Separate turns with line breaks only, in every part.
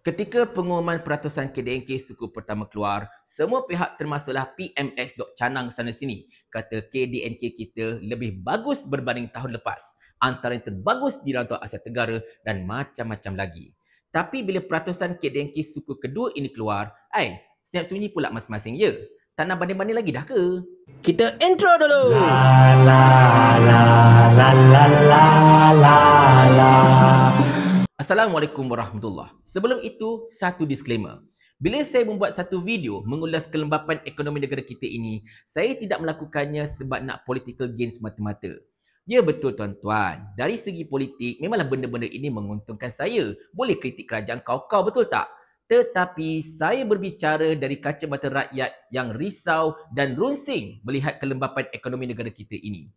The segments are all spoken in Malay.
Ketika pengumuman peratusan KDNK suku pertama keluar, semua pihak termasuklah PMS Dok Canang sana sini kata KDNK kita lebih bagus berbanding tahun lepas. Antara yang terbagus di rantau Asia Tenggara dan macam-macam lagi. Tapi bila peratusan KDNK suku kedua ini keluar, ai, senyap sunyi pula masing-masing ya. Tak nak banding-banding lagi dah ke? Kita intro dulu! La la la la la la la la Assalamualaikum warahmatullahi. Sebelum itu, satu disclaimer. Bila saya membuat satu video mengulas kelembapan ekonomi negara kita ini, saya tidak melakukannya sebab nak political gain semata-mata. Ya betul tuan-tuan, dari segi politik memanglah benda-benda ini menguntungkan saya. Boleh kritik kerajaan kau-kau betul tak? Tetapi saya berbicara dari kacamata rakyat yang risau dan runsing melihat kelembapan ekonomi negara kita ini.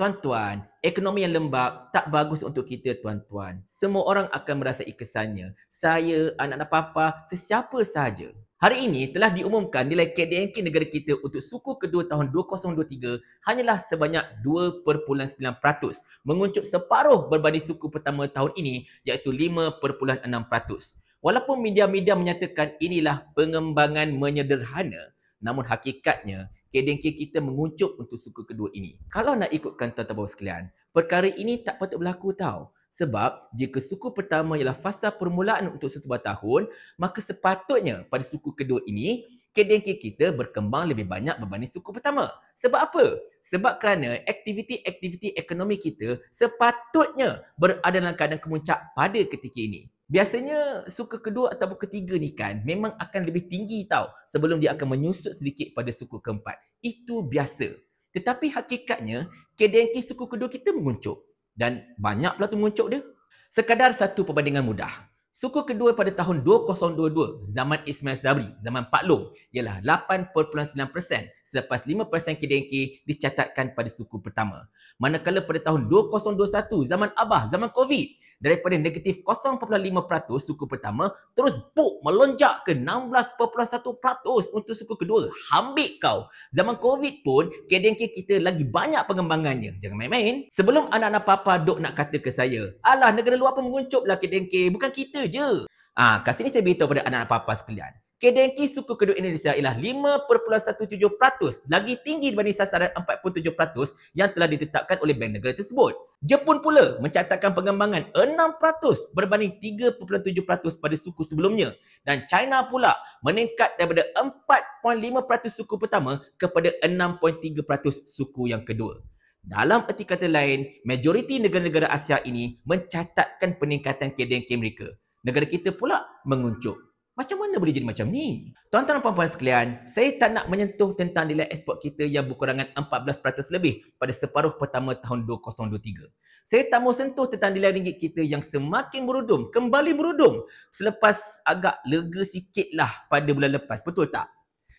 Tuan-tuan, ekonomi yang lembab tak bagus untuk kita tuan-tuan. Semua orang akan merasa kesannya. Saya, anak-anak papa, sesiapa sahaja. Hari ini telah diumumkan nilai KDNK negara kita untuk suku kedua tahun 2023 hanyalah sebanyak 2.9% menguncut separuh berbanding suku pertama tahun ini iaitu 5.6%. Walaupun media-media menyatakan inilah pengembangan menyederhana, namun hakikatnya KDNK kita menguncup untuk suku kedua ini. Kalau nak ikutkan tuan bawah sekalian, perkara ini tak patut berlaku tau. Sebab jika suku pertama ialah fasa permulaan untuk sesebuah tahun, maka sepatutnya pada suku kedua ini, KDNK kita berkembang lebih banyak berbanding suku pertama. Sebab apa? Sebab kerana aktiviti-aktiviti ekonomi kita sepatutnya berada dalam keadaan kemuncak pada ketika ini. Biasanya suku kedua ataupun ketiga ni kan memang akan lebih tinggi tau sebelum dia akan menyusut sedikit pada suku keempat. Itu biasa. Tetapi hakikatnya KDNK suku kedua kita menguncup dan banyak pula tu menguncup dia. Sekadar satu perbandingan mudah. Suku kedua pada tahun 2022 zaman Ismail Sabri, zaman Pak Long ialah 8.9% selepas 5% KDNK dicatatkan pada suku pertama. Manakala pada tahun 2021 zaman Abah, zaman Covid daripada negatif 0.5% suku pertama terus buk melonjak ke 16.1% untuk suku kedua. Hambik kau. Zaman COVID pun KDNK kita lagi banyak pengembangannya. Jangan main-main. Sebelum anak-anak papa dok nak kata ke saya, alah negara luar pun lah KDNK. Bukan kita je. Ah, ha, kat sini saya beritahu pada anak-anak papa sekalian. KDNK suku kedua Indonesia ialah 5.17% lagi tinggi daripada sasaran 4.7% yang telah ditetapkan oleh bank negara tersebut. Jepun pula mencatatkan pengembangan 6% berbanding 3.7% pada suku sebelumnya dan China pula meningkat daripada 4.5% suku pertama kepada 6.3% suku yang kedua. Dalam erti kata lain, majoriti negara-negara Asia ini mencatatkan peningkatan KDNK mereka. Negara kita pula menguncup. Macam mana boleh jadi macam ni? Tuan-tuan dan puan sekalian, saya tak nak menyentuh tentang nilai ekspor kita yang berkurangan 14% lebih pada separuh pertama tahun 2023. Saya tak mau sentuh tentang nilai ringgit kita yang semakin merudum, kembali merudum selepas agak lega sikit lah pada bulan lepas. Betul tak?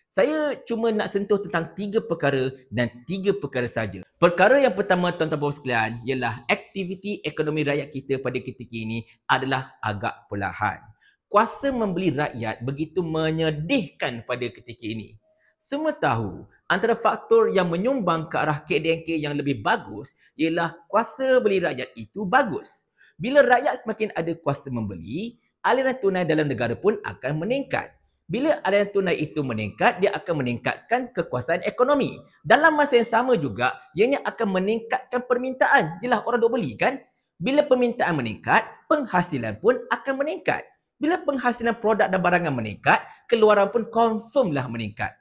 Saya cuma nak sentuh tentang tiga perkara dan tiga perkara saja. Perkara yang pertama tuan-tuan puan sekalian ialah aktiviti ekonomi rakyat kita pada ketika ini adalah agak perlahan kuasa membeli rakyat begitu menyedihkan pada ketika ini. Semua tahu antara faktor yang menyumbang ke arah KDNK yang lebih bagus ialah kuasa beli rakyat itu bagus. Bila rakyat semakin ada kuasa membeli, aliran tunai dalam negara pun akan meningkat. Bila aliran tunai itu meningkat, dia akan meningkatkan kekuasaan ekonomi. Dalam masa yang sama juga, ianya akan meningkatkan permintaan. Ialah orang duk beli kan? Bila permintaan meningkat, penghasilan pun akan meningkat. Bila penghasilan produk dan barangan meningkat, keluaran pun confirmlah meningkat.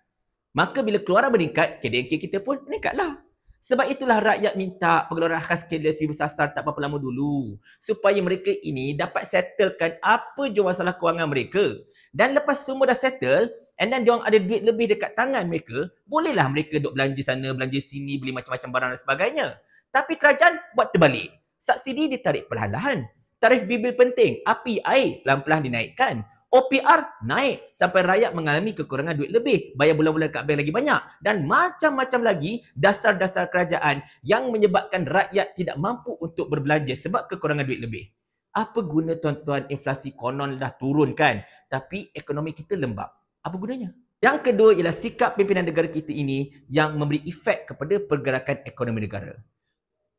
Maka bila keluaran meningkat, KDNK kita pun meningkatlah. Sebab itulah rakyat minta pengeluaran khas kedua sebuah sasar tak berapa lama dulu supaya mereka ini dapat settlekan apa jua masalah kewangan mereka. Dan lepas semua dah settle and then diorang ada duit lebih dekat tangan mereka, bolehlah mereka duk belanja sana, belanja sini, beli macam-macam barang dan sebagainya. Tapi kerajaan buat terbalik. Subsidi ditarik perlahan-lahan tarif bibil penting, api, air pelan-pelan dinaikkan. OPR naik sampai rakyat mengalami kekurangan duit lebih, bayar bulan-bulan kat bank lagi banyak dan macam-macam lagi dasar-dasar kerajaan yang menyebabkan rakyat tidak mampu untuk berbelanja sebab kekurangan duit lebih. Apa guna tuan-tuan inflasi konon dah turun kan tapi ekonomi kita lembab. Apa gunanya? Yang kedua ialah sikap pimpinan negara kita ini yang memberi efek kepada pergerakan ekonomi negara.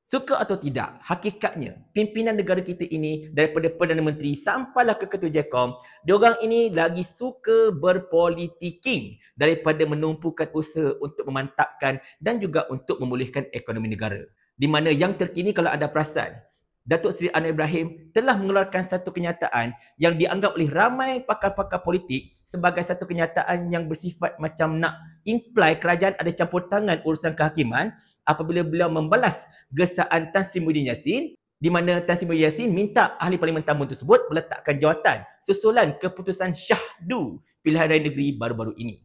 Suka atau tidak, hakikatnya pimpinan negara kita ini daripada Perdana Menteri sampailah ke Ketua Jekom, diorang ini lagi suka berpolitiking daripada menumpukan usaha untuk memantapkan dan juga untuk memulihkan ekonomi negara. Di mana yang terkini kalau ada perasan, Datuk Seri Anwar Ibrahim telah mengeluarkan satu kenyataan yang dianggap oleh ramai pakar-pakar politik sebagai satu kenyataan yang bersifat macam nak imply kerajaan ada campur tangan urusan kehakiman apabila beliau membalas gesaan Tan Muhyiddin Yassin di mana Tan Muhyiddin Yassin minta ahli parlimen tamu tersebut meletakkan jawatan susulan keputusan Syahdu pilihan raya negeri baru-baru ini.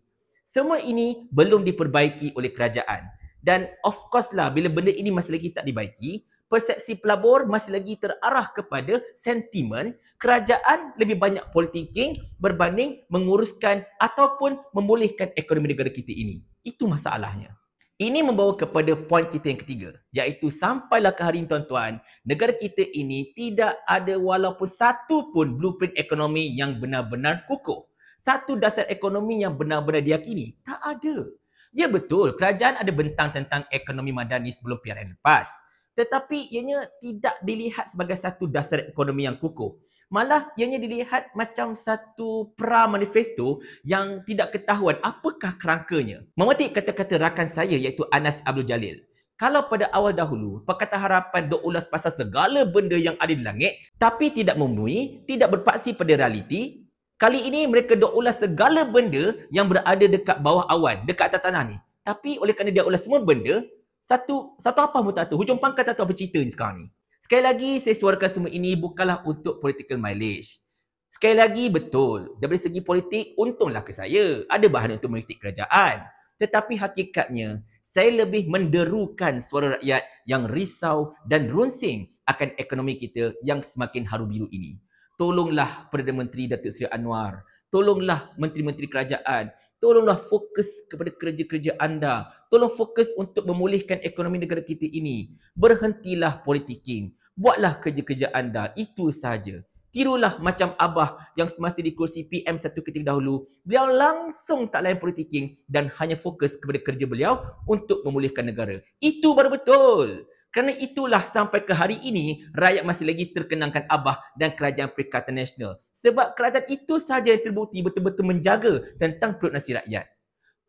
Semua ini belum diperbaiki oleh kerajaan. Dan of course lah bila benda ini masih lagi tak dibaiki, persepsi pelabur masih lagi terarah kepada sentimen kerajaan lebih banyak politiking berbanding menguruskan ataupun memulihkan ekonomi negara kita ini. Itu masalahnya. Ini membawa kepada poin kita yang ketiga iaitu sampailah ke hari ini tuan-tuan negara kita ini tidak ada walaupun satu pun blueprint ekonomi yang benar-benar kukuh. Satu dasar ekonomi yang benar-benar diakini Tak ada. Ya betul, kerajaan ada bentang tentang ekonomi madani sebelum PRN lepas. Tetapi ianya tidak dilihat sebagai satu dasar ekonomi yang kukuh. Malah ianya dilihat macam satu pra-manifesto yang tidak ketahuan apakah kerangkanya. Memetik kata-kata rakan saya iaitu Anas Abdul Jalil. Kalau pada awal dahulu, perkata Harapan dok ulas pasal segala benda yang ada di langit tapi tidak memenuhi, tidak berpaksi pada realiti, kali ini mereka dok ulas segala benda yang berada dekat bawah awan, dekat atas tanah ni. Tapi oleh kerana dia ulas semua benda, satu satu apa pun tak Hujung pangkat atau tahu apa cerita ni sekarang ni. Sekali lagi, saya suarakan semua ini bukanlah untuk political mileage. Sekali lagi, betul. Dari segi politik, untunglah ke saya. Ada bahan untuk politik kerajaan. Tetapi hakikatnya, saya lebih menderukan suara rakyat yang risau dan runsing akan ekonomi kita yang semakin haru biru ini. Tolonglah Perdana Menteri Datuk Seri Anwar. Tolonglah Menteri-Menteri Kerajaan. Tolonglah fokus kepada kerja-kerja anda. Tolong fokus untuk memulihkan ekonomi negara kita ini. Berhentilah politiking buatlah kerja-kerja anda. Itu sahaja. Tirulah macam Abah yang semasa di kursi PM satu ketika dahulu, beliau langsung tak lain politiking dan hanya fokus kepada kerja beliau untuk memulihkan negara. Itu baru betul. Kerana itulah sampai ke hari ini, rakyat masih lagi terkenangkan Abah dan Kerajaan Perikatan Nasional. Sebab kerajaan itu sahaja yang terbukti betul-betul menjaga tentang perut nasi rakyat.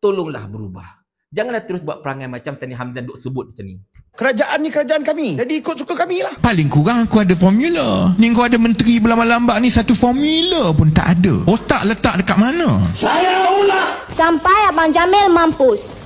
Tolonglah berubah. Janganlah terus buat perangai macam Stanley Hamzan duk sebut macam ni. Kerajaan ni kerajaan kami. Jadi ikut suka kami lah. Paling kurang aku ada formula. Ni kau ada menteri berlambat-lambat ni satu formula pun tak ada. Otak letak dekat mana? Saya ulang. Sampai Abang Jamil mampus.